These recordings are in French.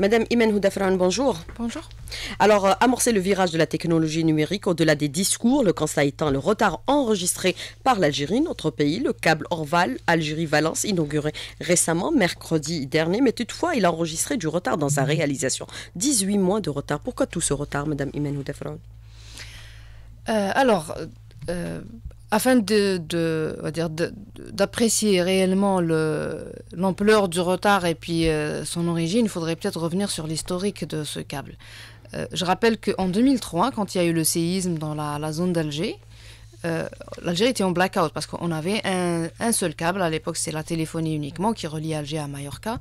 Madame Imen Houdafran, bonjour. Bonjour. Alors, euh, amorcer le virage de la technologie numérique au-delà des discours, le constat étant le retard enregistré par l'Algérie, notre pays, le câble Orval Algérie-Valence, inauguré récemment, mercredi dernier, mais toutefois, il a enregistré du retard dans sa réalisation. 18 mois de retard. Pourquoi tout ce retard, Madame Imen Houdafran euh, Alors, euh, afin de, d'apprécier réellement l'ampleur du retard et puis euh, son origine, il faudrait peut-être revenir sur l'historique de ce câble. Euh, je rappelle qu'en 2003, quand il y a eu le séisme dans la, zone d'Alger, euh, l'Alger était en blackout parce qu'on avait un, seul câble. À l'époque, c'est la téléphonie uniquement qui relie Alger à Mallorca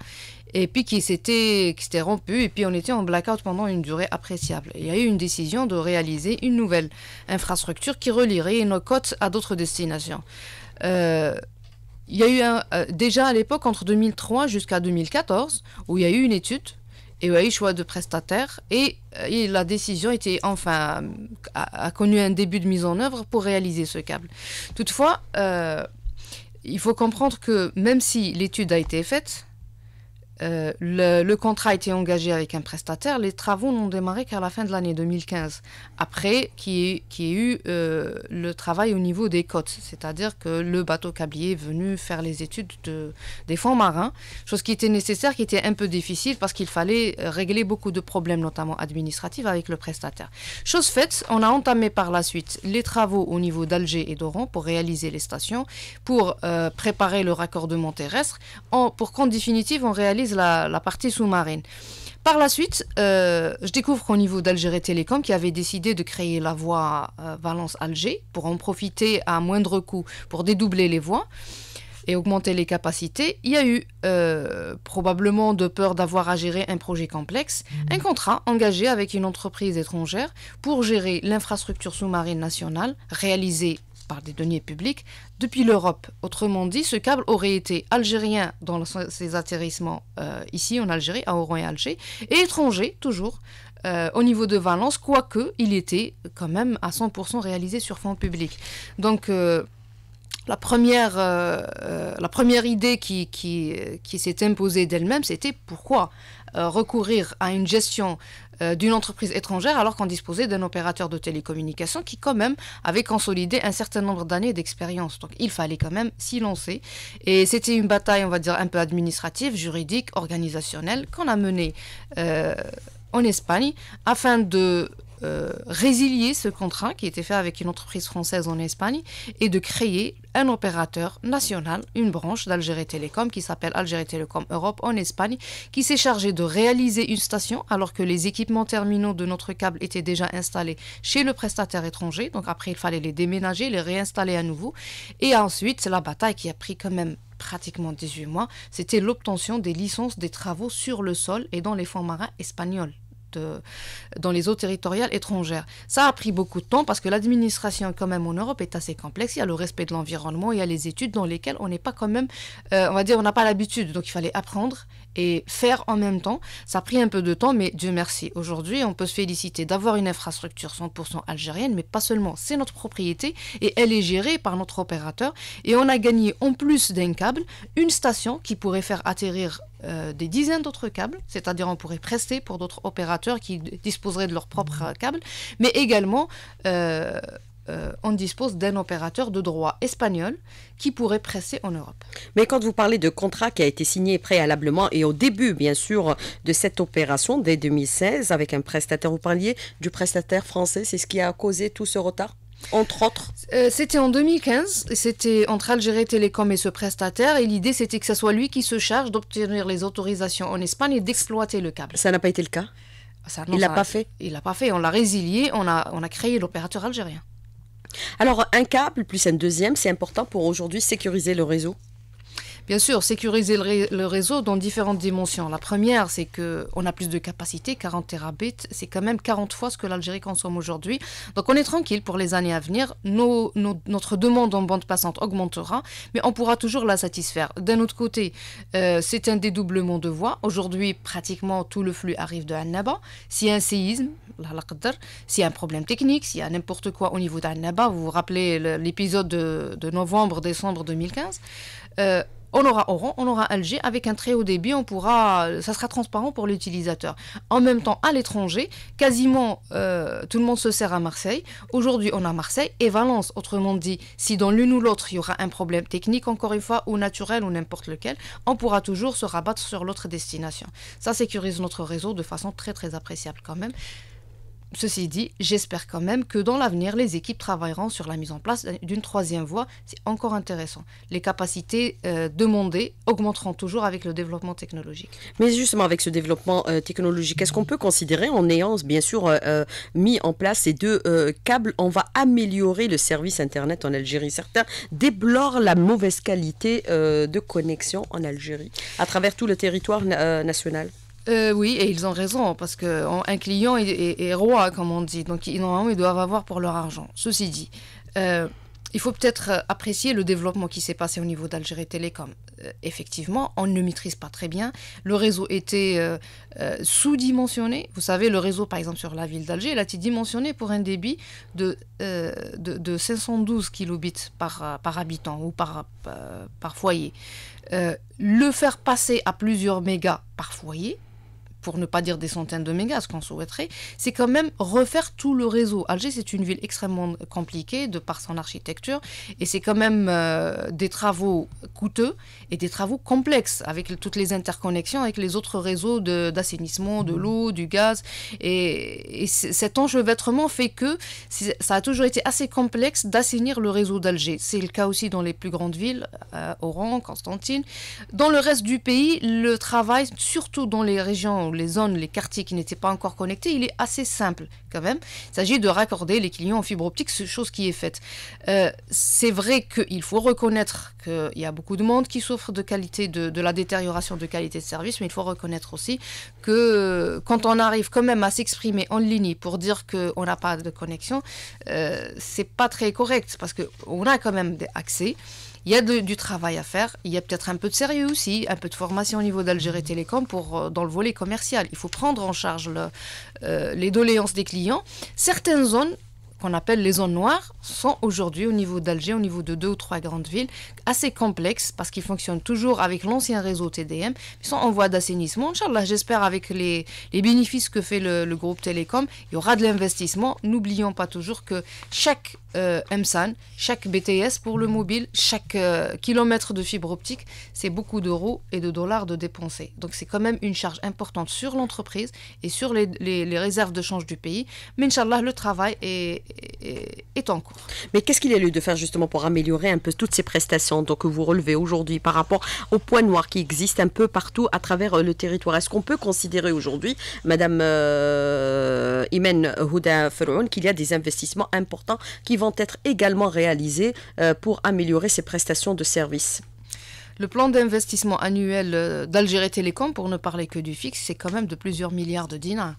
et puis qui s'était rompu, et puis on était en blackout pendant une durée appréciable. Il y a eu une décision de réaliser une nouvelle infrastructure qui relierait nos côtes à d'autres destinations. Euh, il y a eu euh, déjà à l'époque, entre 2003 jusqu'à 2014, où il y a eu une étude et il y a eu choix de prestataire euh, et, la décision était enfin a, connu un début de mise en œuvre pour réaliser ce câble. Toutefois, il faut comprendre que même si l'étude a été faite, euh, le, contrat a été engagé avec un prestataire. Les travaux n'ont démarré qu'à la fin de l'année 2015, après qu'il y, ait eu euh, le travail au niveau des côtes, c'est-à-dire que le bateau câblier est venu faire les études de, des fonds marins, chose qui était nécessaire, qui était un peu difficile parce qu'il fallait euh, régler beaucoup de problèmes, notamment administratifs, avec le prestataire. Chose faite, on a entamé par la suite les travaux au niveau d'Alger et d'Oran pour réaliser les stations, pour préparer le raccordement terrestre, en, pour qu'en définitive on réalise la, partie sous-marine. Par la suite, euh, je découvre qu'au niveau d'Algérie Télécom, qui avait décidé de créer la voie euh, Valence-Alger pour en profiter à moindre coût pour dédoubler les voies et augmenter les capacités, il y a eu, euh, probablement de peur d'avoir à gérer un projet complexe, mmh. un contrat engagé avec une entreprise étrangère pour gérer l'infrastructure sous-marine nationale, réalisée par des deniers publics depuis l'Europe. Autrement dit, ce câble aurait été algérien dans ses atterrissements euh, ici en Algérie, à Oran et Alger, et étranger toujours euh, au niveau de Valence, quoique il était quand même à 100% réalisé sur fonds publics. Donc euh, la première, la première idée qui s'est imposée d'elle-même, c'était pourquoi recourir à une gestion euh, d'une entreprise étrangère alors qu'on disposait d'un opérateur de télécommunication qui quand même avait consolidé un certain nombre d'années d'expérience. Donc il fallait quand même s'y lancer. Et c'était une bataille, on va dire, un peu administrative, juridique, organisationnelle qu'on a menée euh, en Espagne afin de euh, résilier ce contrat qui était fait avec une entreprise française en Espagne et de créer un opérateur national, une branche d'Algérie Télécom qui s'appelle Algérie Télécom Europe en Espagne, qui s'est chargée de réaliser une station alors que les équipements terminaux de notre câble étaient déjà installés chez le prestataire étranger. Donc après, il fallait les déménager, les réinstaller à nouveau. Et ensuite, c'est la bataille qui a pris quand même pratiquement 18 mois, c'était l'obtention des licences des travaux sur le sol et dans les fonds marins espagnols. Euh, dans les eaux territoriales étrangères. Ça a pris beaucoup de temps parce que l'administration quand même en Europe est assez complexe. Il y a le respect de l'environnement, il y a les études dans lesquelles on n'est pas quand même, euh, on va dire, on n'a pas l'habitude. Donc il fallait apprendre, et faire en même temps. Ça a pris un peu de temps, mais Dieu merci. Aujourd'hui, on peut se féliciter d'avoir une infrastructure 100% algérienne, mais pas seulement. C'est notre propriété et elle est gérée par notre opérateur. Et on a gagné, en plus d'un câble, une station qui pourrait faire atterrir euh, des dizaines d'autres câbles, c'est-à-dire on pourrait prester pour d'autres opérateurs qui disposeraient de leurs propres euh, câbles, mais également euh, on euh, dispose d'un opérateur de droit espagnol qui pourrait presser en Europe. Mais quand vous parlez de contrat qui a été signé préalablement et au début, bien sûr, de cette opération dès 2016 avec un prestataire, vous parliez du prestataire français, c'est ce qui a causé tout ce retard entre autres euh, C'était en 2015, c'était entre Algérie Télécom et ce prestataire, et l'idée c'était que ce soit lui qui se charge d'obtenir les autorisations en Espagne et d'exploiter le câble. Ça n'a pas été le cas Il l'a pas fait Il l'a pas fait, on l'a résilié, on a, on a créé l'opérateur algérien. Alors, un câble plus un deuxième, c'est important pour aujourd'hui sécuriser le réseau Bien sûr, sécuriser le, réseau dans différentes dimensions. La première, c'est qu'on a plus de capacité, 40 terabits, c'est quand même 40 fois ce que l'Algérie consomme aujourd'hui. Donc on est tranquille pour les années à venir. Nos, notre demande en bande passante augmentera, mais on pourra toujours la satisfaire. D'un autre côté, euh, c'est un dédoublement de voies. Aujourd'hui, pratiquement tout le flux arrive de Annaba. Si un séisme, s'il y a un problème technique, s'il y a n'importe quoi au niveau d'Annaba, vous vous rappelez l'épisode de, novembre-décembre 2015, on aura Oran, on aura Alger. Avec un très haut débit, on pourra, ça sera transparent pour l'utilisateur. En même temps, à l'étranger, quasiment euh, tout le monde se sert à Marseille. Aujourd'hui, on a Marseille et Valence. Autrement dit, si dans l'une ou l'autre, il y aura un problème technique, encore une fois, ou naturel, ou n'importe lequel, on pourra toujours se rabattre sur l'autre destination. Ça sécurise notre réseau de façon très, très appréciable quand même. Ceci dit, j'espère quand même que dans l'avenir, les équipes travailleront sur la mise en place d'une troisième voie. C'est encore intéressant. Les capacités euh, demandées augmenteront toujours avec le développement technologique. Mais justement, avec ce développement euh, technologique, est-ce qu'on peut considérer, en ayant bien sûr euh, mis en place ces deux câbles, on va améliorer le service Internet en Algérie Certains déplorent la mauvaise qualité de connexion en Algérie à travers tout le territoire national. Euh, oui, et ils ont raison, parce qu'un client est, roi, comme on dit. Donc, ils, normalement, ils doivent avoir pour leur argent. Ceci dit, euh, il faut peut-être apprécier le développement qui s'est passé au niveau d'Algérie Télécom. Euh, effectivement, on ne maîtrise pas très bien. Le réseau était sous-dimensionné. Vous savez, le réseau, par exemple, sur la ville d'Alger, il a été dimensionné pour un débit de, 512 kilobits par, habitant ou par foyer. le faire passer à plusieurs mégas par foyer, pour ne pas dire des centaines de mégas, ce qu'on souhaiterait, c'est quand même refaire tout le réseau. Alger, c'est une ville extrêmement compliquée de par son architecture, et c'est quand même euh, des travaux coûteux et des travaux complexes, avec toutes les interconnexions avec les autres réseaux d'assainissement, de, mmh. l'eau, du gaz. Et, cet enchevêtrement fait que ça a toujours été assez complexe d'assainir le réseau d'Alger. C'est le cas aussi dans les plus grandes villes, euh, Oran, Constantine. Dans le reste du pays, le travail, surtout dans les régions les zones, les quartiers qui n'étaient pas encore connectés, il est assez simple quand même. Il s'agit de raccorder les clients en fibre optique, chose qui est faite. Euh, c'est vrai qu'il faut reconnaître qu'il y a beaucoup de monde qui souffre de qualité, de, la détérioration de qualité de service, mais il faut reconnaître aussi que euh, quand on arrive quand même à s'exprimer en ligne pour dire qu'on n'a pas de connexion, euh, c'est pas très correct parce qu'on a quand même des accès il y a du travail à faire. Il y a peut-être un peu de sérieux aussi, un peu de formation au niveau d'Algérie Télécom pour, euh, dans le volet commercial. Il faut prendre en charge euh, les doléances des clients. Certaines zones qu'on appelle les zones noires sont aujourd'hui au niveau d'Alger, au niveau de deux ou trois grandes villes, assez complexes parce qu'ils fonctionnent toujours avec l'ancien réseau TDM. Ils sont en voie d'assainissement. Inch'Allah, j'espère avec les, bénéfices que fait le, groupe Télécom, il y aura de l'investissement. N'oublions pas toujours que chaque euh, MSAN, chaque BTS pour le mobile, chaque euh, kilomètre de fibre optique, c'est beaucoup d'euros et de dollars de dépenser. Donc c'est quand même une charge importante sur l'entreprise et sur les, les, réserves de change du pays. Mais Inch'Allah, le travail est est, en cours. Mais qu'est-ce qu'il a lieu de faire justement pour améliorer un peu toutes ces prestations que vous relevez aujourd'hui par rapport aux points noirs qui existent un peu partout à travers euh, le territoire Est-ce qu'on peut considérer aujourd'hui, Madame euh, Imen Houda Feroun, qu'il y a des investissements importants qui vont être également réalisés euh, pour améliorer ces prestations de services le plan d'investissement annuel d'Algérie Télécom, pour ne parler que du fixe, c'est quand même de plusieurs milliards de dinars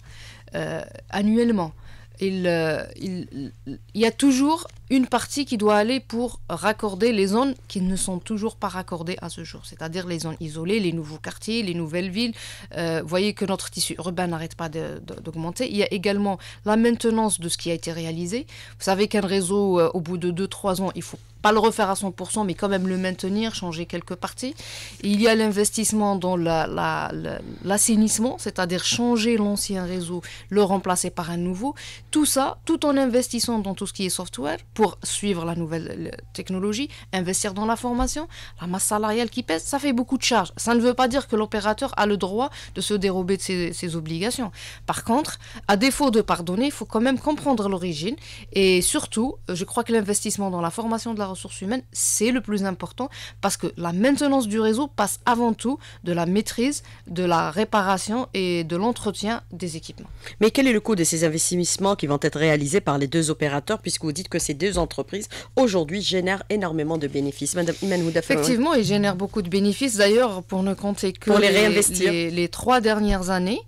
annuellement. Euh, il, y a toujours une partie qui doit aller pour raccorder les zones qui ne sont toujours pas raccordées à ce jour, c'est-à-dire les zones isolées, les nouveaux quartiers, les nouvelles villes. Euh, voyez que notre tissu urbain n'arrête pas d'augmenter. Il y a également la maintenance de ce qui a été réalisé. Vous savez qu'un réseau, euh, au bout de 2-3 ans, il faut pas le refaire à 100%, mais quand même le maintenir, changer quelques parties. il y a l'investissement dans l'assainissement, la, c'est-à-dire changer l'ancien réseau, le remplacer par un nouveau. Tout ça, tout en investissant dans tout ce qui est software pour suivre la nouvelle technologie, investir dans la formation, la masse salariale qui pèse, ça fait beaucoup de charges. Ça ne veut pas dire que l'opérateur a le droit de se dérober de ses, ses obligations. Par contre, à défaut de pardonner, il faut quand même comprendre l'origine et surtout, je crois que l'investissement dans la formation de la ressource humaine, c'est le plus important parce que la maintenance du réseau passe avant tout de la maîtrise, de la réparation et de l'entretien des équipements. Mais quel est le coût de ces investissements qui vont être réalisés par les deux opérateurs puisque vous dites que ces deux entreprises, aujourd'hui génèrent énormément de bénéfices. Madame Effectivement, ils génèrent beaucoup de bénéfices. D'ailleurs, pour ne compter que les, Les, trois dernières années,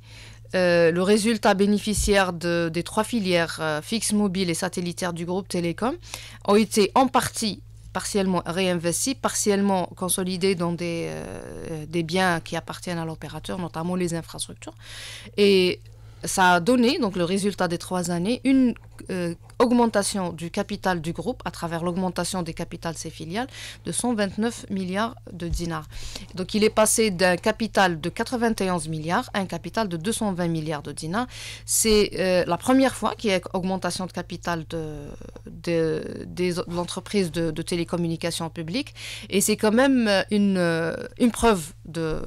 euh, le résultat bénéficiaire de, des trois filières euh, fixe, mobile et satellitaire du groupe Télécom ont été en partie partiellement réinvesti, partiellement consolidé dans des, euh, des biens qui appartiennent à l'opérateur, notamment les infrastructures. Et ça a donné, donc le résultat des trois années, une augmentation du capital du groupe à travers l'augmentation des capitales de ses filiales de 129 milliards de dinars. Donc il est passé d'un capital de 91 milliards à un capital de 220 milliards de dinars. C'est euh, la première fois qu'il y a augmentation de capital de, de, de l'entreprise de, télécommunications publiques et c'est quand même euh, une, euh, une preuve de,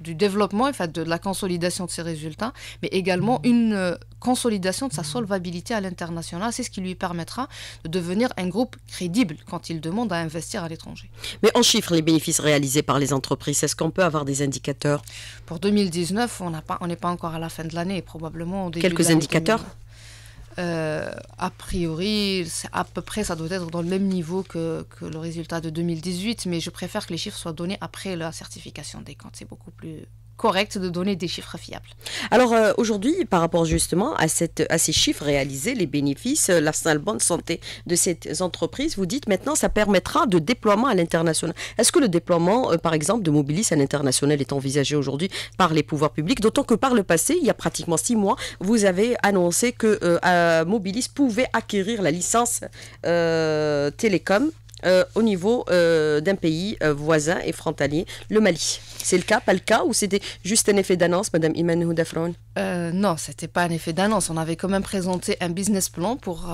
du développement, fait de la consolidation de ses résultats, mais également mmh. une consolidation de sa solvabilité à l'international. C'est qui lui permettra de devenir un groupe crédible quand il demande à investir à l'étranger. Mais en chiffres, les bénéfices réalisés par les entreprises, est-ce qu'on peut avoir des indicateurs Pour 2019, on n'est pas, encore à la fin de l'année, probablement au Quelques indicateurs euh, a priori, à peu près, ça doit être dans le même niveau que, que, le résultat de 2018, mais je préfère que les chiffres soient donnés après la certification des comptes. C'est beaucoup plus correct de donner des chiffres fiables. Alors euh, aujourd'hui, par rapport justement à, ces chiffres réalisés, les bénéfices, euh, l'arsenal bonne santé de ces entreprises, vous dites maintenant ça permettra de déploiement à l'international. Est-ce que le déploiement, euh, par exemple, de Mobilis à l'international est envisagé aujourd'hui par les pouvoirs publics D'autant que par le passé, il y a pratiquement six mois, vous avez annoncé que Mobilis pouvait acquérir la licence télécom euh, au niveau euh, d'un pays euh, voisin et frontalier, le Mali. C'est le cas, pas le cas, ou c'était juste un effet d'annonce, Madame Iman Houdafron euh, Non, c'était pas un effet d'annonce. On avait quand même présenté un business plan pour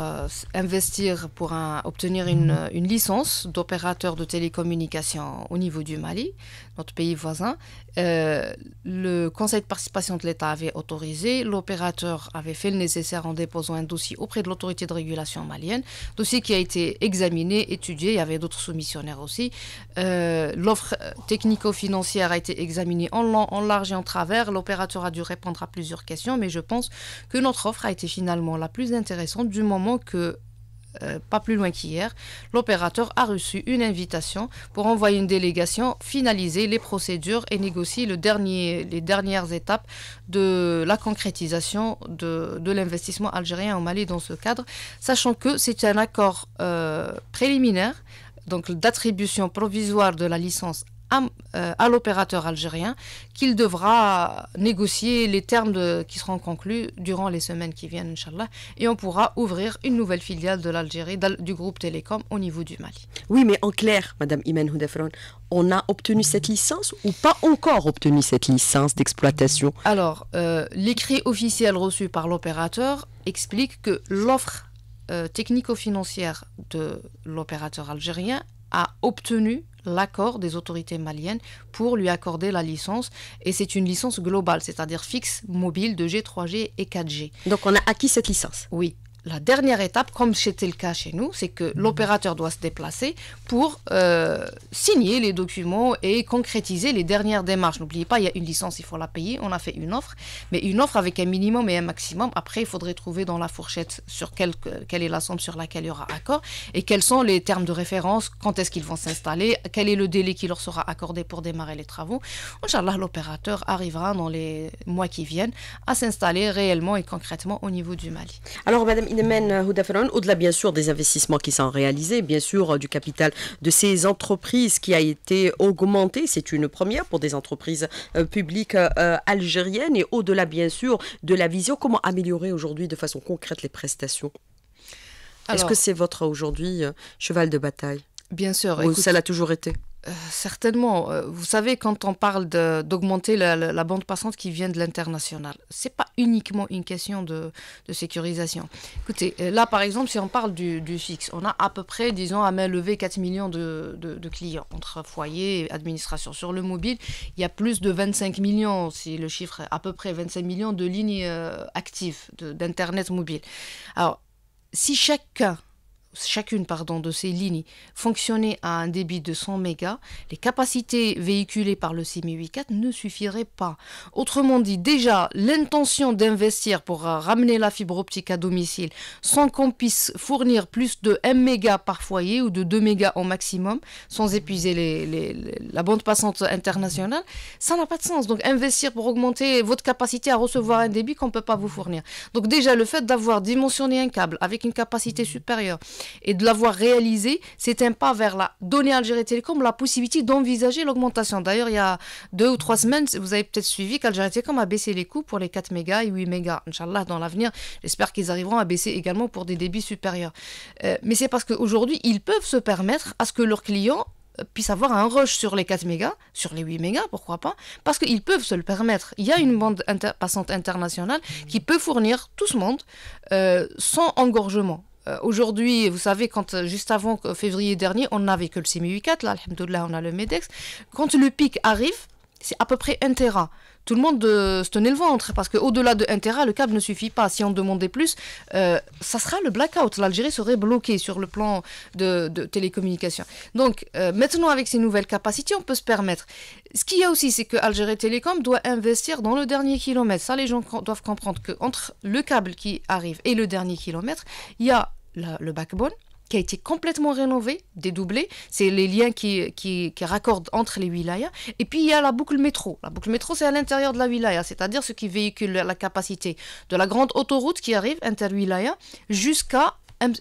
investir, pour obtenir une, mhm. une licence d'opérateur de télécommunications au niveau du Mali notre pays voisin, euh, le conseil de participation de l'État avait autorisé, l'opérateur avait fait le nécessaire en déposant un dossier auprès de l'autorité de régulation malienne, dossier qui a été examiné, étudié, il y avait d'autres soumissionnaires aussi. Euh, l'offre euh, technico-financière a été examinée en long, en large et en travers, l'opérateur a dû répondre à plusieurs questions, mais je pense que notre offre a été finalement la plus intéressante du moment que euh, pas plus loin qu'hier, l'opérateur a reçu une invitation pour envoyer une délégation finaliser les procédures et négocier les dernières étapes de la concrétisation de, l'investissement algérien au Mali dans ce cadre, sachant que c'est un accord euh, préliminaire, donc d'attribution provisoire de la licence euh, à, l'opérateur algérien qu'il devra négocier les termes de, qui seront conclus durant les semaines qui viennent, Inch'Allah, et on pourra ouvrir une nouvelle filiale de l'Algérie, du groupe Télécom au niveau du Mali. Oui, mais en clair, Madame Imen Houdafron, on a obtenu cette licence ou pas encore obtenu cette licence d'exploitation Alors, euh, l'écrit officiel reçu par l'opérateur explique que l'offre euh, technico-financière de l'opérateur algérien a obtenu l'accord des autorités maliennes pour lui accorder la licence. Et c'est une licence globale, c'est-à-dire fixe, mobile de G, 3G et 4G. Donc on a acquis cette licence Oui, la dernière étape, comme c'était le cas chez nous, c'est que mhm. l'opérateur doit se déplacer pour euh, signer les documents et concrétiser les dernières démarches. N'oubliez pas, il y a une licence, il faut la payer. On a fait une offre, mais une offre avec un minimum et un maximum. Après, il faudrait trouver dans la fourchette sur quelle, quelle est la somme sur laquelle il y aura accord et quels sont les termes de référence, quand est-ce qu'ils vont s'installer, quel est le délai qui leur sera accordé pour démarrer les travaux. Inch'Allah, l'opérateur arrivera dans les mois qui viennent à s'installer réellement et concrètement au niveau du Mali. Alors, Madame au-delà bien sûr des investissements qui sont réalisés, bien sûr euh, du capital de ces entreprises qui a été augmenté, c'est une première pour des entreprises euh, publiques euh, algériennes et au-delà bien sûr de la vision, comment améliorer aujourd'hui de façon concrète les prestations Est-ce que c'est votre aujourd'hui cheval de bataille Bien sûr. Ou ça l'a toujours été euh, certainement. Euh, vous savez, quand on parle d'augmenter la, bande passante qui vient de l'international, c'est pas uniquement une question de, sécurisation. Écoutez, euh, là, par exemple, si on parle du, fixe, on a à peu près, disons, à main levée 4 millions de, clients entre foyers et administration. Sur le mobile, il y a plus de 25 millions, si le chiffre est à peu près 25 millions de lignes actives d'Internet mobile. Alors, si chacun chacune pardon, de ces lignes fonctionnait à un débit de 100 mégas, les capacités véhiculées par le CMI-84 ne suffiraient pas. Autrement dit, déjà, l'intention d'investir pour ramener la fibre optique à domicile sans qu'on puisse fournir plus de 1 méga par foyer ou de 2 mégas au maximum, sans épuiser la bande passante internationale, ça n'a pas de sens. Donc investir pour augmenter votre capacité à recevoir un débit qu'on ne peut pas vous fournir. Donc déjà, le fait d'avoir dimensionné un câble avec une capacité supérieure, et de l'avoir réalisé, c'est un pas vers la donner à Algérie Télécom la possibilité d'envisager l'augmentation. D'ailleurs, il y a deux ou trois semaines, vous avez peut-être suivi qu'Algérie Télécom a baissé les coûts pour les 4 mégas et 8 mégas. Inch'Allah, dans l'avenir, j'espère qu'ils arriveront à baisser également pour des débits supérieurs. Euh, mais c'est parce qu'aujourd'hui, ils peuvent se permettre à ce que leurs clients euh, puissent avoir un rush sur les 4 mégas, sur les 8 mégas, pourquoi pas, parce qu'ils peuvent se le permettre. Il y a une bande passante internationale qui peut fournir tout ce monde euh, sans engorgement. Euh, aujourd'hui, vous savez, quand euh, juste avant euh, février dernier, on n'avait que le cmi là, alhamdoulilah, on a le MEDEX. Quand le pic arrive, c'est à peu près 1 Tera. Tout le monde se tenait le ventre parce qu'au-delà de 1 Tera, le câble ne suffit pas. Si on demandait plus, ça sera le blackout. L'Algérie serait bloquée sur le plan de, de télécommunication. Donc maintenant, avec ces nouvelles capacités, on peut se permettre. Ce qu'il y a aussi, c'est que Algérie Télécom doit investir dans le dernier kilomètre. Ça, les gens doivent comprendre qu'entre le câble qui arrive et le dernier kilomètre, il y a le backbone qui a été complètement rénové, dédoublé. C'est les liens qui, qui, raccordent entre les wilayas. Et puis il y a la boucle métro. La boucle métro, c'est à l'intérieur de la wilaya, c'est-à-dire ce qui véhicule la capacité de la grande autoroute qui arrive, interwilaya, jusqu'à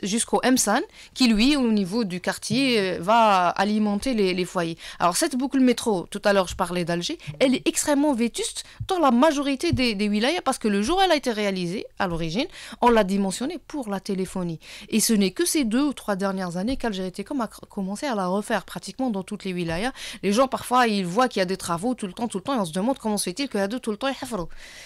jusqu'au msan qui lui, au niveau du quartier, euh, va alimenter les, foyers. Alors cette boucle métro, tout à l'heure je parlais d'Alger, elle est extrêmement vétuste dans la majorité des, wilayas parce que le jour où elle a été réalisée, à l'origine, on l'a dimensionnée pour la téléphonie. Et ce n'est que ces deux ou trois dernières années qu'Alger Télécom a commencé à la refaire pratiquement dans toutes les wilayas. Les gens parfois ils voient qu'il y a des travaux tout le temps, tout le temps, et on se demande comment se fait-il qu'il y a deux tout le temps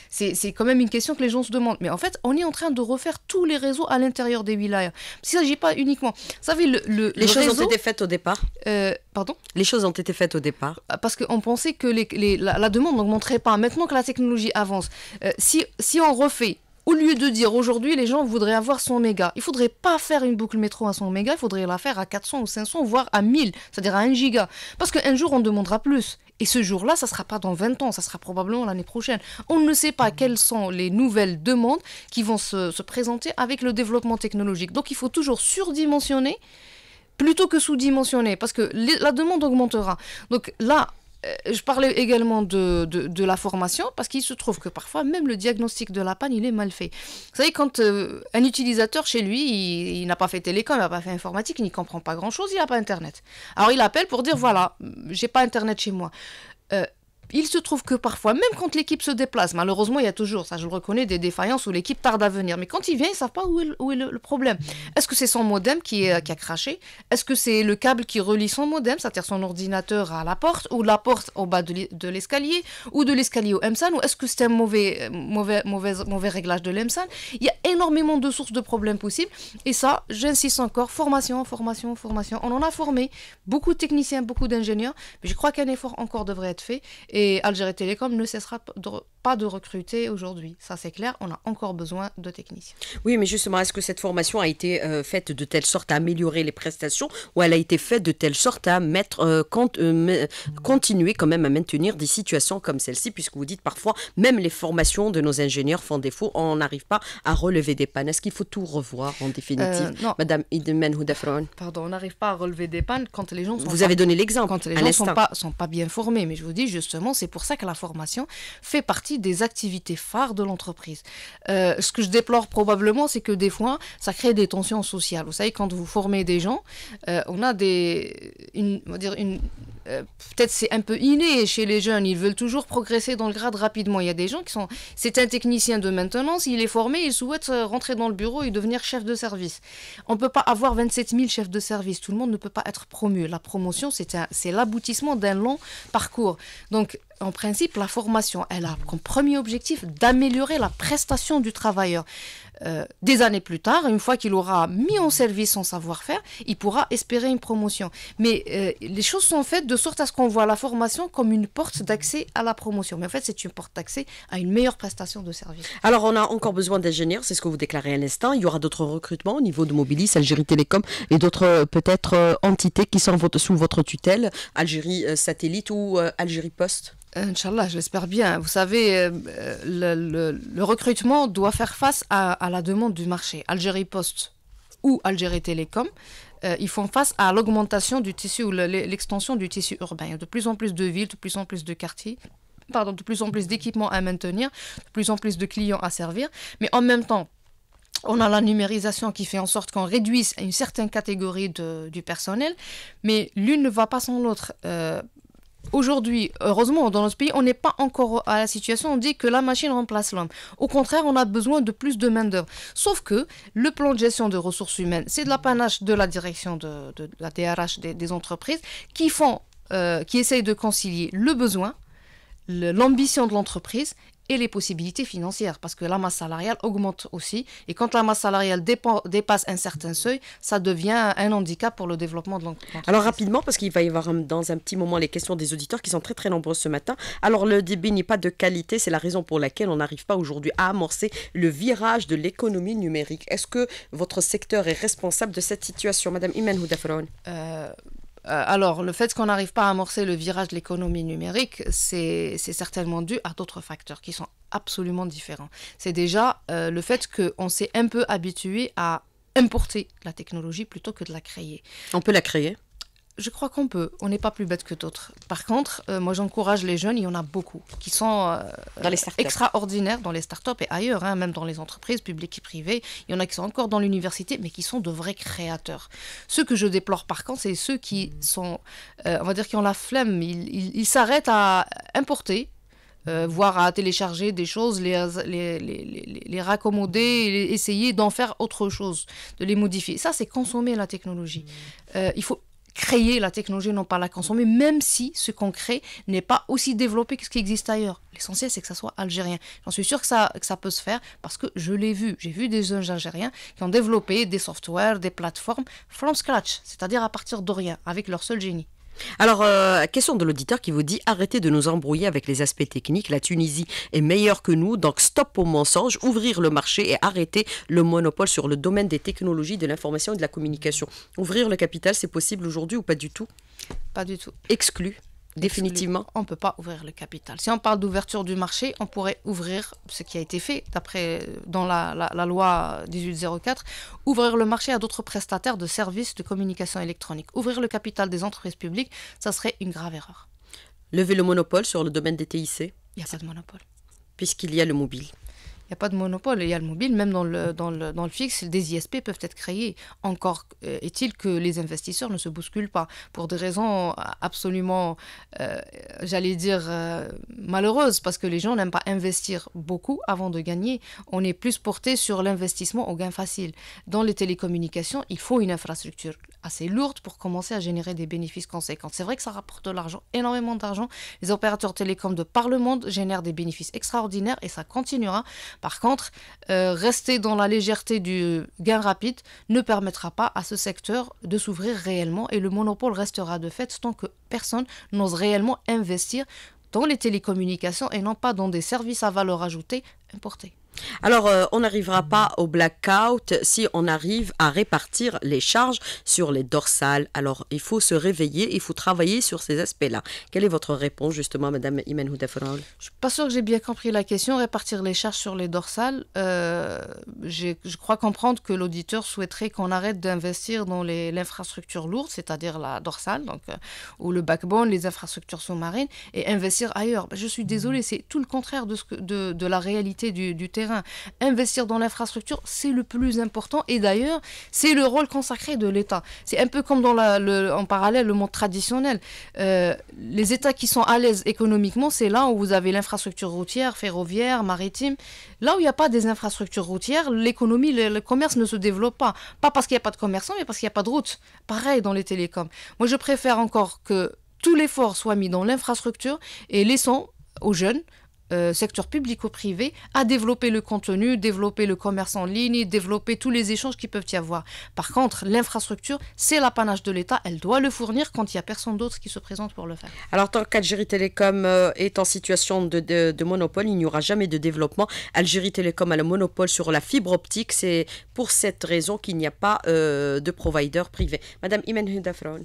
C'est quand même une question que les gens se demandent. Mais en fait, on est en train de refaire tous les réseaux à l'intérieur des wilayas derrière. ne s'agit pas uniquement. savez, les choses ont été faites au départ. Euh, pardon Les choses ont été faites au départ. Ah, parce qu'on pensait que la, demande n'augmenterait pas. Maintenant que la technologie avance, euh, si on refait au lieu de dire aujourd'hui les gens voudraient avoir 100 mégas, il faudrait pas faire une boucle métro à 100 mégas, il faudrait la faire à 400 ou 500, voire à 1000, c'est-à-dire à 1 giga. Parce qu'un jour on demandera plus. Et ce jour-là, ça sera pas dans 20 ans, ça sera probablement l'année prochaine. On ne sait pas quelles sont les nouvelles demandes qui vont se, présenter avec le développement technologique. Donc il faut toujours surdimensionner plutôt que sous-dimensionner, parce que la demande augmentera. Donc là, euh, je parlais également de, la formation parce qu'il se trouve que parfois même le diagnostic de la panne il est mal fait. Vous savez quand euh, un utilisateur chez lui il, n'a pas fait télécom, il n'a pas fait informatique, il n'y comprend pas grand chose, il n'a pas internet. Alors il appelle pour dire voilà j'ai pas internet chez moi. Euh, il se trouve que parfois, même quand l'équipe se déplace, malheureusement, il y a toujours, ça je le reconnais, des défaillances où l'équipe tarde à venir. Mais quand il vient, ils ne savent pas où est, le, problème. Est-ce que c'est son modem euh, qui, a craché Est-ce que c'est le câble qui relie son modem, c'est-à-dire son ordinateur à la porte, ou la porte au bas de l'escalier, ou de l'escalier au MSAN, ou est-ce que c'est un mauvais, mauvais, mauvais, mauvais réglage de l'MSAN Il y a énormément de sources de problèmes possibles. Et ça, j'insiste encore, formation, formation, formation. On en a formé beaucoup de techniciens, beaucoup d'ingénieurs, mais je crois qu'un effort encore devrait être fait. Et Algérie Télécom ne cessera de pas de recruter aujourd'hui. Ça, c'est clair, on a encore besoin de techniciens. Oui, mais justement, est-ce que cette formation a été euh, faite de telle sorte à améliorer les prestations ou elle a été faite de telle sorte à mettre, euh, euh, continuer quand même à maintenir des situations comme celle-ci, puisque vous dites parfois, même les formations de nos ingénieurs font défaut, on n'arrive pas à relever des pannes. Est-ce qu'il faut tout revoir en définitive non. Madame Idemen Houdafron Pardon, on n'arrive pas à relever des pannes quand les gens sont Vous avez donné l'exemple. Quand les gens ne sont pas, sont pas bien formés, mais je vous dis justement, c'est pour ça que la formation fait partie des activités phares de l'entreprise. Euh, ce que je déplore probablement, c'est que des fois, ça crée des tensions sociales. Vous savez, quand vous formez des gens, euh, on a des, une, une, euh, peut-être c'est un peu inné chez les jeunes. Ils veulent toujours progresser dans le grade rapidement. Il y a des gens qui sont, c'est un technicien de maintenance, il est formé, il souhaite rentrer dans le bureau et devenir chef de service. On ne peut pas avoir 27 000 chefs de service. Tout le monde ne peut pas être promu. La promotion, c'est l'aboutissement d'un long parcours. Donc en principe, la formation, elle a comme premier objectif d'améliorer la prestation du travailleur. Euh, des années plus tard, une fois qu'il aura mis en service son savoir-faire, il pourra espérer une promotion. Mais euh, les choses sont faites de sorte à ce qu'on voit la formation comme une porte d'accès à la promotion. Mais en fait, c'est une porte d'accès à une meilleure prestation de service. Alors, on a encore besoin d'ingénieurs, c'est ce que vous déclarez à l'instant. Il y aura d'autres recrutements au niveau de Mobilis, Algérie Télécom et d'autres euh, peut-être entités qui sont sous votre tutelle, Algérie Satellite ou Algérie Poste Inch'Allah, je bien. Vous savez, le, recrutement doit faire face à la demande du marché, Algérie Post ou Algérie Télécom, euh, ils font face à l'augmentation du tissu ou l'extension du tissu urbain. Il y a de plus en plus de villes, de plus en plus de quartiers. Pardon, de plus en plus d'équipements à maintenir, de plus en plus de clients à servir, mais en même temps, on a la numérisation qui fait en sorte qu'on réduise une certaine catégorie du personnel, mais l'une ne va pas sans l'autre. Euh, aujourd'hui, heureusement, dans notre pays, on n'est pas encore à la situation, on dit que la machine remplace l'homme. Au contraire, on a besoin de plus de main-d'œuvre. Sauf que le plan de gestion de ressources humaines, c'est de l'apanage de la direction de, la DRH des, entreprises qui font, euh, qui essayent de concilier le besoin, l'ambition de l'entreprise et les possibilités financières, parce que la masse salariale augmente aussi. Et quand la masse salariale dépasse un certain seuil, ça devient un handicap pour le développement de l'entreprise. Alors rapidement, parce qu'il va y avoir hum, dans un petit moment les questions des auditeurs qui sont très très nombreuses ce matin. Alors le débit n'est pas de qualité, c'est la raison pour laquelle on n'arrive pas aujourd'hui à amorcer le virage de l'économie numérique. Est-ce que votre secteur est responsable de cette situation, Madame Imen Houdafron euh, alors, le fait qu'on n'arrive pas à amorcer le virage de l'économie numérique, c'est certainement dû à d'autres facteurs qui sont absolument différents. C'est déjà euh, le fait qu'on s'est un peu habitué à importer la technologie plutôt que de la créer. On peut la créer je crois qu'on peut. On n'est pas plus bête que d'autres. Par contre, euh, moi j'encourage les jeunes, il y en a beaucoup, qui sont euh, dans les extraordinaires dans les startups et ailleurs, hein, même dans les entreprises publiques et privées. Il y en a qui sont encore dans l'université, mais qui sont de vrais créateurs. Ce que je déplore par contre, c'est ceux qui sont, euh, on va dire, qui ont la flemme. Ils s'arrêtent à importer. voire à télécharger des choses, les, les, raccommoder, essayer d'en faire autre chose, de les modifier. Ça, c'est consommer la technologie. il faut créer la technologie, non pas la consommer, même si ce qu'on crée n'est pas aussi développé que ce qui existe ailleurs. L'essentiel, c'est que ça soit algérien. J'en suis sûr que ça, que ça peut se faire parce que je l'ai vu. J'ai vu des jeunes algériens qui ont développé des softwares, des plateformes from scratch, c'est-à-dire à partir de rien, avec leur seul génie. Alors, euh, question de l'auditeur qui vous dit arrêtez de nous embrouiller avec les aspects techniques. La Tunisie est meilleure que nous, donc stop aux mensonges, ouvrir le marché et arrêter le monopole sur le domaine des technologies, de l'information et de la communication. Ouvrir le capital, c'est possible aujourd'hui ou pas du tout Pas du tout. Exclu Définitivement. On ne peut pas ouvrir le capital. Si on parle d'ouverture du marché, on pourrait ouvrir ce qui a été fait d'après dans la, la, loi 1804, ouvrir le marché à d'autres prestataires de services de communication électronique. Ouvrir le capital des entreprises publiques, ça serait une grave erreur. Lever le monopole sur le domaine des TIC Il n'y a pas de monopole. Puisqu'il y a le mobile. Il n'y a pas de monopole. Il y a le mobile, même dans le, dans le, fixe, des ISP peuvent être créés. Encore euh, est-il que les investisseurs ne se bousculent pas pour des raisons absolument, euh, j'allais dire, euh, malheureuses, parce que les gens n'aiment pas investir beaucoup avant de gagner. On est plus porté sur l'investissement au gain facile. Dans les télécommunications, il faut une infrastructure assez lourde pour commencer à générer des bénéfices conséquents. C'est vrai que ça rapporte de l'argent, énormément d'argent. Les opérateurs télécoms de par le monde génèrent des bénéfices extraordinaires et ça continuera par contre, euh, rester dans la légèreté du gain rapide ne permettra pas à ce secteur de s'ouvrir réellement et le monopole restera de fait tant que personne n'ose réellement investir dans les télécommunications et non pas dans des services à valeur ajoutée importés. Alors, euh, on n'arrivera pas au blackout si on arrive à répartir les charges sur les dorsales. Alors, il faut se réveiller, il faut travailler sur ces aspects-là. Quelle est votre réponse, justement, Madame Imen Houdafraoul Je suis pas sûre que j'ai bien compris la question. Répartir les charges sur les dorsales, euh, je crois comprendre que l'auditeur souhaiterait qu'on arrête d'investir dans l'infrastructure lourde, c'est-à-dire la dorsale, donc, euh, ou le backbone, les infrastructures sous-marines, et investir ailleurs. Je suis désolée, mm. c'est tout le contraire de, la réalité du, du investir dans l'infrastructure, c'est le plus important. Et d'ailleurs, c'est le rôle consacré de l'État. C'est un peu comme en parallèle le monde traditionnel. Euh, les États qui sont à l'aise économiquement, c'est là où vous avez l'infrastructure routière, ferroviaire, maritime. Là où il n'y a pas des infrastructures routières, l'économie, le, commerce ne se développe pas. Pas parce qu'il n'y a pas de commerçants, mais parce qu'il n'y a pas de route. Pareil dans les télécoms. Moi, je préfère encore que tout l'effort soit mis dans l'infrastructure et laissons aux jeunes, euh, secteur public ou privé, à développer le contenu, développer le commerce en ligne, développer tous les échanges qui peuvent y avoir. Par contre, l'infrastructure, c'est l'apanage de l'État. Elle doit le fournir quand il n'y a personne d'autre qui se présente pour le faire. Alors, tant qu'Algérie Télécom euh, est en situation de, monopole, il n'y aura jamais de développement. Algérie Télécom a le monopole sur la fibre optique. C'est pour cette raison qu'il n'y a pas euh, de provider privé. Madame Imen Hudafraoul.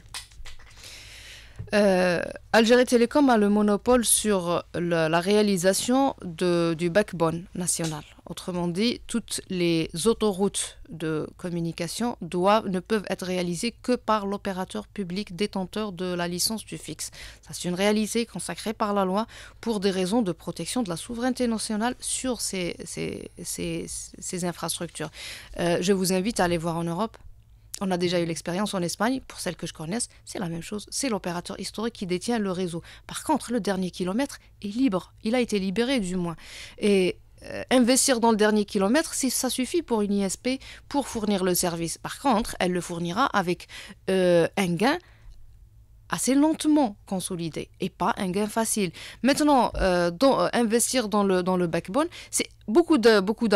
Euh, Algérie Télécom a le monopole sur la, réalisation du backbone national. Autrement dit, toutes les autoroutes de communication doivent, ne peuvent être réalisées que par l'opérateur public détenteur de la licence du fixe. c'est une réalité consacrée par la loi pour des raisons de protection de la souveraineté nationale sur ces, infrastructures. Euh, je vous invite à aller voir en Europe on a déjà eu l'expérience en Espagne, pour celles que je connaisse, c'est la même chose. C'est l'opérateur historique qui détient le réseau. Par contre, le dernier kilomètre est libre. Il a été libéré, du moins. Et euh, investir dans le dernier kilomètre, si ça suffit pour une ISP pour fournir le service. Par contre, elle le fournira avec euh, un gain assez lentement consolidé et pas un gain facile. Maintenant, euh, investir dans le, dans le backbone, c'est beaucoup d'argent. Beaucoup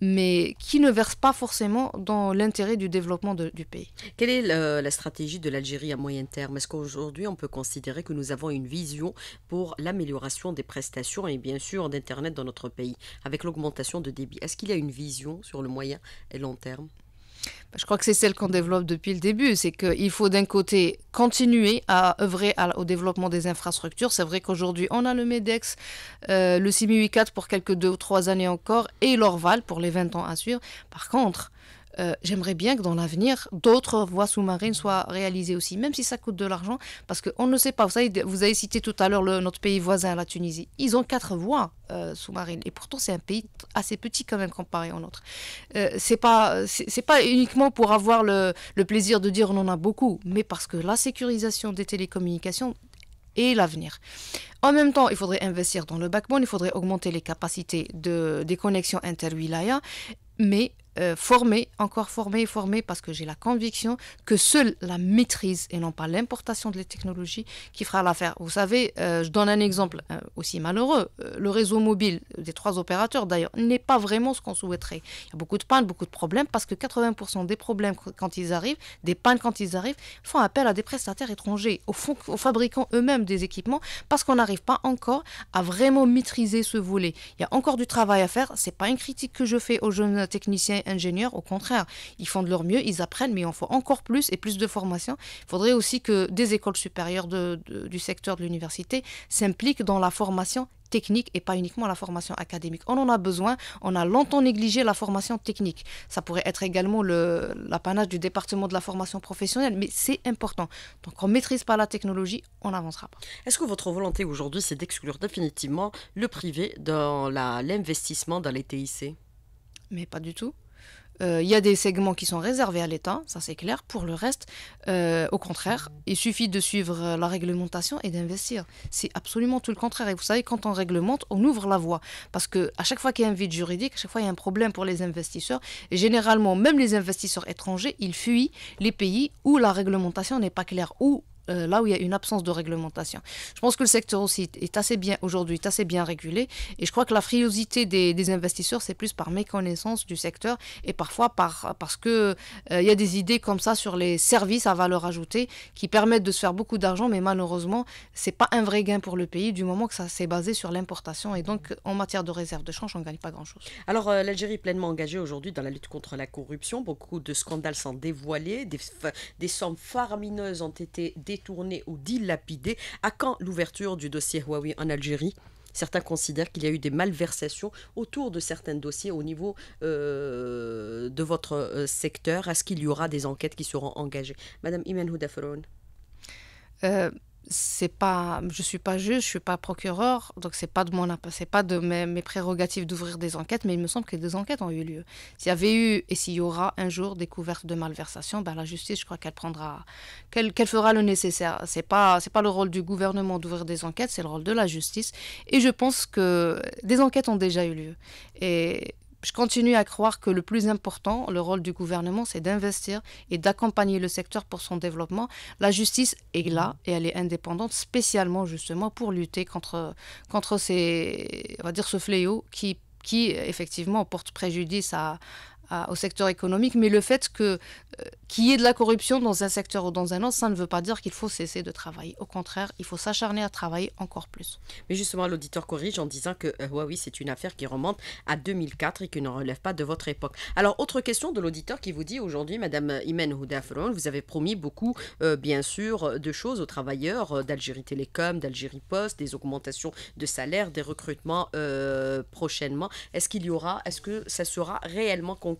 mais qui ne verse pas forcément dans l'intérêt du développement du pays. Quelle est la stratégie de l'Algérie à moyen terme Est-ce qu'aujourd'hui on peut considérer que nous avons une vision pour l'amélioration des prestations et bien sûr d'Internet dans notre pays avec l'augmentation de débit Est-ce qu'il y a une vision sur le moyen et long terme bah, je crois que c'est celle qu'on développe depuis le début, c'est qu'il faut d'un côté continuer à œuvrer au développement des infrastructures. C'est vrai qu'aujourd'hui, on a le MEDEX, euh, le CIMI pour quelques deux ou trois années encore, et l'ORVAL pour les 20 ans à suivre. Par contre, euh, j'aimerais bien que dans l'avenir, d'autres voies sous-marines soient réalisées aussi, même si ça coûte de l'argent, parce qu'on ne sait pas. Vous, avez cité tout à l'heure notre pays voisin, la Tunisie. Ils ont quatre voies euh, sous-marines, et pourtant c'est un pays assez petit quand même comparé au nôtre. Ce euh, c'est pas, c'est pas uniquement pour avoir le, plaisir de dire on en a beaucoup, mais parce que la sécurisation des télécommunications est l'avenir. En même temps, il faudrait investir dans le backbone, il faudrait augmenter les capacités de, des connexions interwilaya, mais euh, former, encore former et former, parce que j'ai la conviction que seule la maîtrise et non pas l'importation de les technologies qui fera l'affaire. Vous savez, euh, je donne un exemple euh, aussi malheureux. le réseau mobile des trois opérateurs, d'ailleurs, n'est pas vraiment ce qu'on souhaiterait. Il y a beaucoup de pannes, beaucoup de problèmes, parce que 80% des problèmes quand ils arrivent, des pannes quand ils arrivent, font appel à des prestataires étrangers, aux, aux fabricants eux-mêmes des équipements, parce qu'on n'arrive pas encore à vraiment maîtriser ce volet. Il y a encore du travail à faire. C'est pas une critique que je fais aux jeunes techniciens ingénieurs, au contraire. Ils font de leur mieux, ils apprennent, mais il en faut encore plus et plus de formation. Il faudrait aussi que des écoles supérieures du secteur de l'université s'impliquent dans la formation technique et pas uniquement la formation académique. On en a besoin. On a longtemps négligé la formation technique. Ça pourrait être également l'apanage du département de la formation professionnelle, mais c'est important. Donc on ne maîtrise pas la technologie, on n'avancera pas. Est-ce que votre volonté aujourd'hui, c'est d'exclure définitivement le privé dans l'investissement dans les TIC Mais pas du tout. Euh, il y a des segments qui sont réservés à l'État, ça c'est clair. Pour le reste, euh, au contraire, il suffit de suivre euh, la réglementation et d'investir. C'est absolument tout le contraire. Et vous savez, quand on réglemente, on ouvre la voie. Parce qu'à chaque fois qu'il y a un vide juridique, à chaque fois il y a un problème pour les investisseurs. Et généralement, même les investisseurs étrangers, ils fuient les pays où la réglementation n'est pas claire, où euh, là où il y a une absence de réglementation. Je pense que le secteur aussi est assez bien aujourd'hui, est assez bien régulé. Et je crois que la friosité des, investisseurs, c'est plus par méconnaissance du secteur et parfois par, parce que euh, il y a des idées comme ça sur les services à valeur ajoutée qui permettent de se faire beaucoup d'argent, mais malheureusement, c'est pas un vrai gain pour le pays du moment que ça s'est basé sur l'importation. Et donc, en matière de réserve de change, on ne gagne pas grand-chose. Alors, euh, l'Algérie est pleinement engagée aujourd'hui dans la lutte contre la corruption. Beaucoup de scandales sont dévoilés, des, des sommes faramineuses ont été dévoilées détourné ou dilapidé. À quand l'ouverture du dossier Huawei en Algérie Certains considèrent qu'il y a eu des malversations autour de certains dossiers au niveau euh, de votre euh, secteur. Est-ce qu'il y aura des enquêtes qui seront engagées Madame Imen houdafron. Euh, c'est pas je suis pas juge je suis pas procureur donc c'est pas de mon c'est pas de mes, prérogatives d'ouvrir des enquêtes mais il me semble que des enquêtes ont eu lieu s'il y avait eu et s'il y aura un jour découverte de malversation ben la justice je crois qu'elle prendra qu'elle fera le nécessaire c'est pas c'est pas le rôle du gouvernement d'ouvrir des enquêtes c'est le rôle de la justice et je pense que des enquêtes ont déjà eu lieu et je continue à croire que le plus important, le rôle du gouvernement, c'est d'investir et d'accompagner le secteur pour son développement. La justice est là et elle est indépendante spécialement justement pour lutter contre, contre ces, on va dire, ce fléau qui, qui effectivement porte préjudice à, au secteur économique, mais le fait que euh, qu'il y ait de la corruption dans un secteur ou dans un autre, ça ne veut pas dire qu'il faut cesser de travailler. Au contraire, il faut s'acharner à travailler encore plus. Mais justement, l'auditeur corrige en disant que euh, oui c'est une affaire qui remonte à 2004 et qui ne relève pas de votre époque. Alors, autre question de l'auditeur qui vous dit aujourd'hui, Madame Imen Houdafron, vous avez promis beaucoup, euh, bien sûr, de choses aux travailleurs euh, d'Algérie Télécom, d'Algérie Post, des augmentations de salaire, des recrutements prochainement. Est-ce qu'il y aura, est-ce que ça sera réellement concret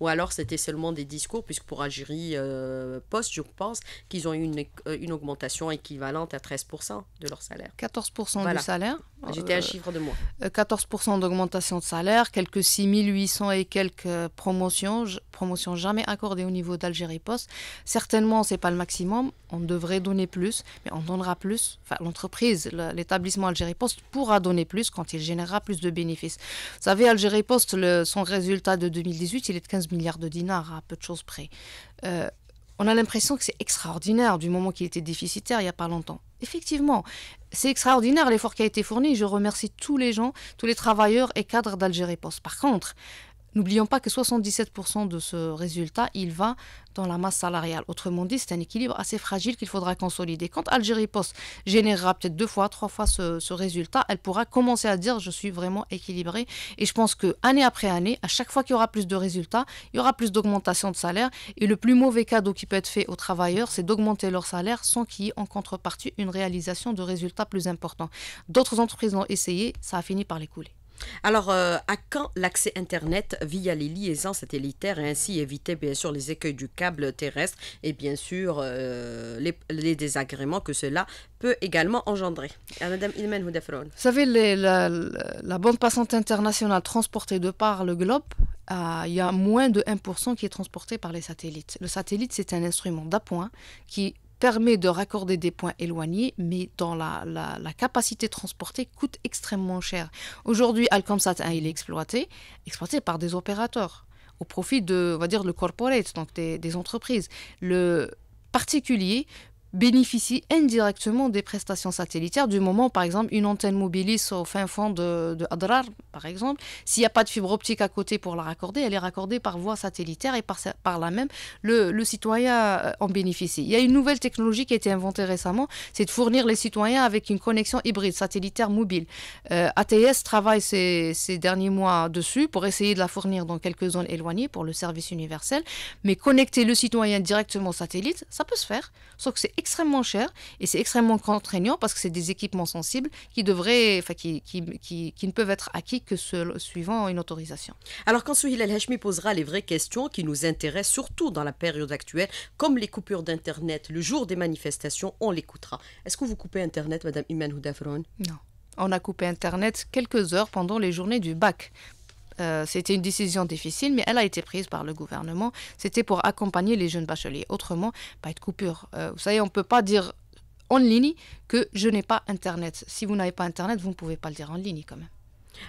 ou alors c'était seulement des discours, puisque pour Algérie euh, Poste, je pense qu'ils ont eu une, euh, une, augmentation équivalente à 13% de leur salaire. 14% de du salaire euh, J'étais un chiffre de moins. 14% euh, d'augmentation de salaire, quelques 6800 et quelques promotions, promotions jamais accordées au niveau d'Algérie Poste. Certainement, ce n'est pas le maximum, on devrait donner plus, mais on donnera plus. Enfin, l'entreprise, l'établissement Algérie Poste pourra donner plus quand il générera plus de bénéfices. Vous savez, Algérie Poste, le, son résultat de 2018, il est de 15 milliards de dinars, à peu de choses près. Euh, on a l'impression que c'est extraordinaire du moment qu'il était déficitaire il n'y a pas longtemps. Effectivement, c'est extraordinaire l'effort qui a été fourni. Je remercie tous les gens, tous les travailleurs et cadres d'Algérie Poste. Par contre, N'oublions pas que 77% de ce résultat, il va dans la masse salariale. Autrement dit, c'est un équilibre assez fragile qu'il faudra consolider. Quand Algérie Post générera peut-être deux fois, trois fois ce, résultat, elle pourra commencer à dire je suis vraiment équilibrée. Et je pense que année après année, à chaque fois qu'il y aura plus de résultats, il y aura plus d'augmentation de salaire. Et le plus mauvais cadeau qui peut être fait aux travailleurs, c'est d'augmenter leur salaire sans qu'il y ait en contrepartie une réalisation de résultats plus importants. D'autres entreprises ont essayé, ça a fini par les couler. Alors, euh, à quand l'accès Internet via les liaisons satellitaires et ainsi éviter bien sûr les écueils du câble terrestre et bien sûr euh, les, désagréments que cela peut également engendrer euh, Madame Ilmen Vous savez, la, bande passante internationale transportée de par le globe, il y a moins de 1% qui est transportée par les satellites. Le satellite, c'est un instrument d'appoint qui permet de raccorder des points éloignés, mais dont la, capacité transportée coûte extrêmement cher. Aujourd'hui, Alcomsat hein, il est exploité, exploité par des opérateurs au profit de, on va dire, le corporate, donc des entreprises. Le particulier bénéficient indirectement des prestations satellitaires du moment, par exemple, une antenne mobiliste au fin fond de, de Adrar, par exemple. S'il n'y a pas de fibre optique à côté pour la raccorder, elle est raccordée par voie satellitaire et par, par là même, le, le, citoyen euh, en bénéficie. Il y a une nouvelle technologie qui a été inventée récemment, c'est de fournir les citoyens avec une connexion hybride, satellitaire mobile. Euh, ATS travaille ces, ces derniers mois dessus pour essayer de la fournir dans quelques zones éloignées pour le service universel, mais connecter le citoyen directement au satellite, ça peut se faire, sauf que c'est extrêmement cher et c'est extrêmement contraignant parce que c'est des équipements sensibles qui devraient, enfin, qui, qui, qui, ne peuvent être acquis que suivant une autorisation. Alors quand Souhil Al-Hashmi posera les vraies questions qui nous intéressent surtout dans la période actuelle, comme les coupures d'Internet, le jour des manifestations, on l'écoutera. Est-ce que vous coupez Internet, Madame Iman Houdafron Non on a coupé Internet quelques heures pendant les journées du bac euh, c'était une décision difficile, mais elle a été prise par le gouvernement. C'était pour accompagner les jeunes bacheliers. Autrement, pas de coupure. Euh, vous savez, on ne peut pas dire en ligne que je n'ai pas Internet. Si vous n'avez pas Internet, vous ne pouvez pas le dire en ligne quand même.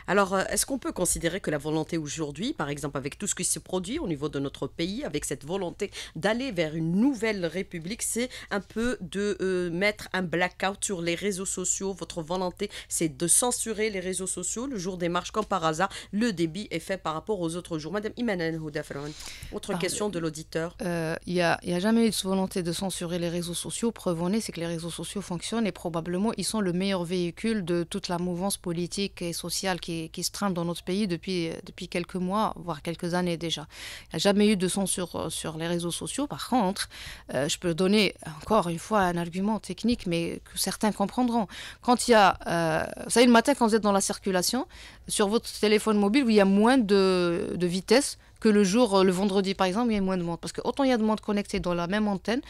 Alors, euh, est-ce qu'on peut considérer que la volonté aujourd'hui, par exemple avec tout ce qui se produit au niveau de notre pays, avec cette volonté d'aller vers une nouvelle république, c'est un peu de euh, mettre un blackout sur les réseaux sociaux Votre volonté, c'est de censurer les réseaux sociaux le jour des marches, comme par hasard, le débit est fait par rapport aux autres jours. Madame Imanen Houdafran, autre question de l'auditeur. Euh, il n'y a, a, jamais eu de volonté de censurer les réseaux sociaux. Preuve en est, c'est que les réseaux sociaux fonctionnent et probablement ils sont le meilleur véhicule de toute la mouvance politique et sociale qui, se trame dans notre pays depuis, depuis quelques mois, voire quelques années déjà. Il n'y a jamais eu de censure sur les réseaux sociaux. Par contre, euh, je peux donner encore une fois un argument technique, mais que certains comprendront. Quand il y a, euh, vous savez, le matin, quand vous êtes dans la circulation, sur votre téléphone mobile, où il y a moins de, de vitesse, que le jour, euh, le vendredi par exemple, il y a moins de monde. Parce que autant il y a de monde connecté dans la même antenne,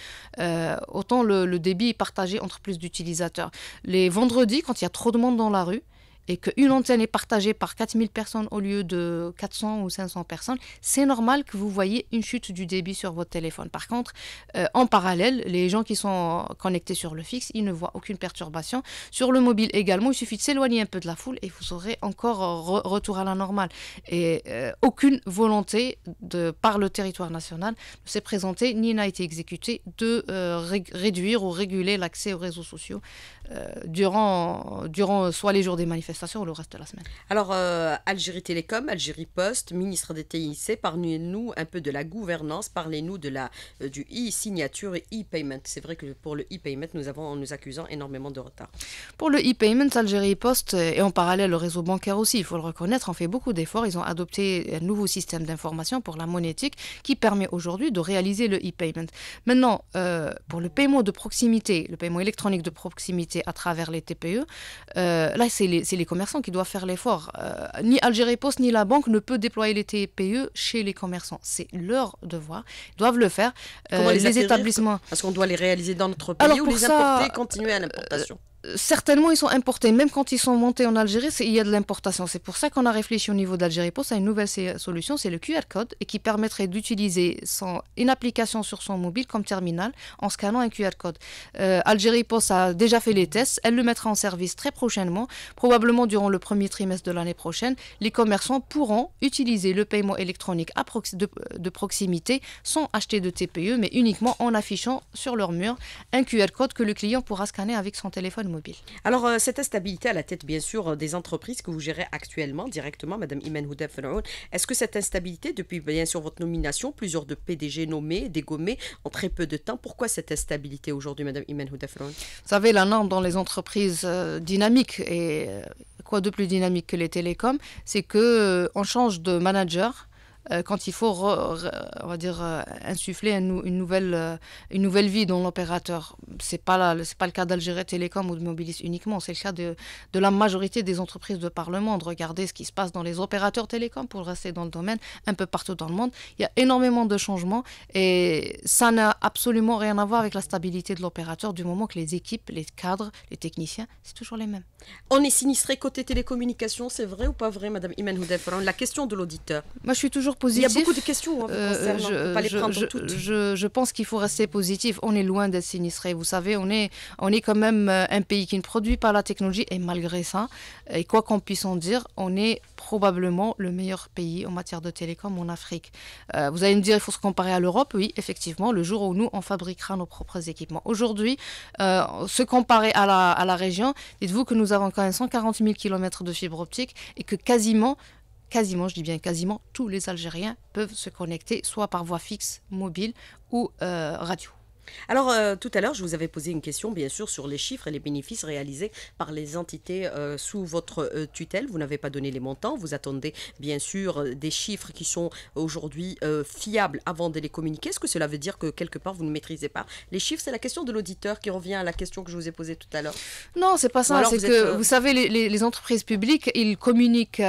autant le, débit est partagé entre plus d'utilisateurs. Les vendredis, quand il y a trop de monde dans la rue, et qu'une antenne est partagée par 4000 personnes au lieu de 400 ou 500 personnes, c'est normal que vous voyez une chute du débit sur votre téléphone. Par contre, euh, en parallèle, les gens qui sont connectés sur le fixe, ils ne voient aucune perturbation. Sur le mobile également, il suffit de s'éloigner un peu de la foule et vous aurez encore euh, retour à la normale. Et euh, aucune volonté de, par le territoire national ne s'est présentée ni n'a été exécutée de réduire ou réguler l'accès aux réseaux sociaux euh, durant, durant soit les jours des manifestations ou le reste de la semaine. Alors, euh, Algérie Télécom, Algérie Poste, ministre des TIC, parlez-nous un peu de la gouvernance, parlez-nous de la, euh, du e-signature et e-payment. C'est vrai que pour le e-payment, nous avons nous accusons énormément de retard. Pour le e-payment, Algérie Post et en parallèle le réseau bancaire aussi, il faut le reconnaître, ont fait beaucoup d'efforts. Ils ont adopté un nouveau système d'information pour la monétique qui permet aujourd'hui de réaliser le e-payment. Maintenant, pour le paiement de proximité, le paiement électronique de proximité, à travers les TPE, euh, là, c'est les, commerçants qui doivent faire l'effort. Euh, ni Algérie Post, ni la banque ne peut déployer les TPE chez les commerçants. C'est leur devoir. Ils doivent le faire. Euh, les, établissements. Parce qu'on doit les réaliser dans notre pays Alors, ou les ça, importer, continuer à l'importation certainement, ils sont importés. Même quand ils sont montés en Algérie, il y a de l'importation. C'est pour ça qu'on a réfléchi au niveau d'Algérie Post à une nouvelle solution, c'est le QR code, et qui permettrait d'utiliser une application sur son mobile comme terminal en scannant un QR code. Euh, Algérie Post a déjà fait les tests, elle le mettra en service très prochainement, probablement durant le premier trimestre de l'année prochaine. Les commerçants pourront utiliser le paiement électronique à de, de proximité sans acheter de TPE, mais uniquement en affichant sur leur mur un QR code que le client pourra scanner avec son téléphone alors, euh, cette instabilité à la tête, bien sûr, euh, des entreprises que vous gérez actuellement directement, Madame Imen Houda est-ce que cette instabilité, depuis bien sûr votre nomination, plusieurs de PDG nommés, dégommés en très peu de temps, pourquoi cette instabilité aujourd'hui, Madame Imen Houda Vous savez, la norme dans les entreprises euh, dynamiques et quoi de plus dynamique que les télécoms, c'est que change de manager euh, quand il faut, on va dire, euh, insuffler une, nouvelle, euh, une nouvelle vie dans l'opérateur. Ce n'est pas, pas le cas d'Algérie Télécom ou de Mobilis uniquement, c'est le cas de, la majorité des entreprises de parlement, le monde. Regardez ce qui se passe dans les opérateurs télécom pour rester dans le domaine, un peu partout dans le monde. Il y a énormément de changements et ça n'a absolument rien à voir avec la stabilité de l'opérateur du moment que les équipes, les cadres, les techniciens, c'est toujours les mêmes. On est sinistré côté télécommunications, c'est vrai ou pas vrai, Madame Imen Houdefran La question de l'auditeur. Moi, je suis toujours positif. Il y a beaucoup de questions. Hein, euh, je, les pense qu'il faut rester positif. On est loin d'être sinistré. Vous savez, on est, on est quand même euh, un pays qui ne produit pas la technologie. Et malgré ça, et quoi qu'on puisse en dire, on est probablement le meilleur pays en matière de télécom en Afrique. Euh, vous allez me dire, il faut se comparer à l'Europe. Oui, effectivement, le jour où nous, on fabriquera nos propres équipements. Aujourd'hui, se comparer à la, à la région, dites-vous que nous avons quand même 140 000 km de fibre optique et que quasiment quasiment, je dis bien quasiment, tous les Algériens peuvent se connecter soit par voie fixe, mobile ou euh, radio. Alors, euh, tout à l'heure, je vous avais posé une question, bien sûr, sur les chiffres et les bénéfices réalisés par les entités euh, sous votre euh, tutelle. Vous n'avez pas donné les montants. Vous attendez, bien sûr, des chiffres qui sont aujourd'hui fiables avant de les communiquer. Est-ce que cela veut dire que quelque part, vous ne maîtrisez pas les chiffres C'est la question de l'auditeur qui revient à la question que je vous ai posée tout à l'heure. Non, c'est pas ça. C'est que, vous savez, les, entreprises publiques, ils communiquent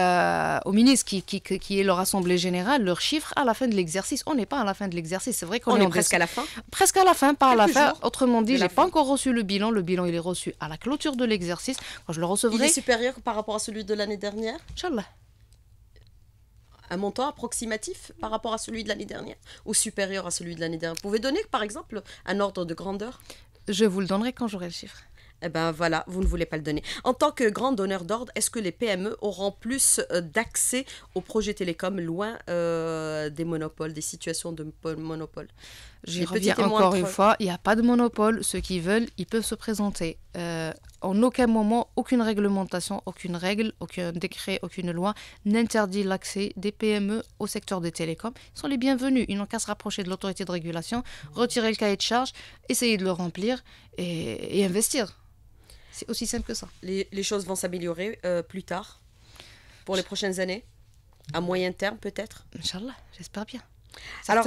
au ministre, qui, qui, qui, est leur assemblée générale, leurs chiffres à la fin de l'exercice. On n'est pas à la fin de l'exercice. C'est vrai qu'on est, est presque à la fin. Presque à la fin par la faire. Autrement dit, j'ai pas encore reçu le bilan. Le bilan, il est reçu à la clôture de l'exercice. Quand je le recevrai. Il est supérieur par rapport à celui de l'année dernière Inch'Allah. Un montant approximatif par rapport à celui de l'année dernière ou supérieur à celui de l'année dernière Vous pouvez donner, par exemple, un ordre de grandeur Je vous le donnerai quand j'aurai le chiffre. Eh ben voilà, vous ne voulez pas le donner. En tant que grand donneur d'ordre, est-ce que les PME auront plus euh, d'accès aux projets télécoms loin euh, des monopoles, des situations de monopole J'y reviens encore une fois, il n'y a pas de monopole. Ceux qui veulent, ils peuvent se présenter. Euh, en aucun moment, aucune réglementation, aucune règle, aucun décret, aucune loi n'interdit l'accès des PME au secteur des télécoms. Ils sont les bienvenus. Ils n'ont qu'à se rapprocher de l'autorité de régulation, retirer le cahier de charge, essayer de le remplir et, investir. C'est aussi simple que ça. Les, choses vont s'améliorer euh, plus tard, pour les prochaines années, à moyen terme peut-être Inch'Allah, j'espère bien. Alors,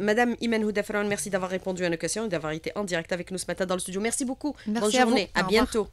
Madame Imen Houdafran, merci d'avoir répondu à nos questions et d'avoir été en direct avec nous ce matin dans le studio. Merci beaucoup. Bonne journée. À bientôt.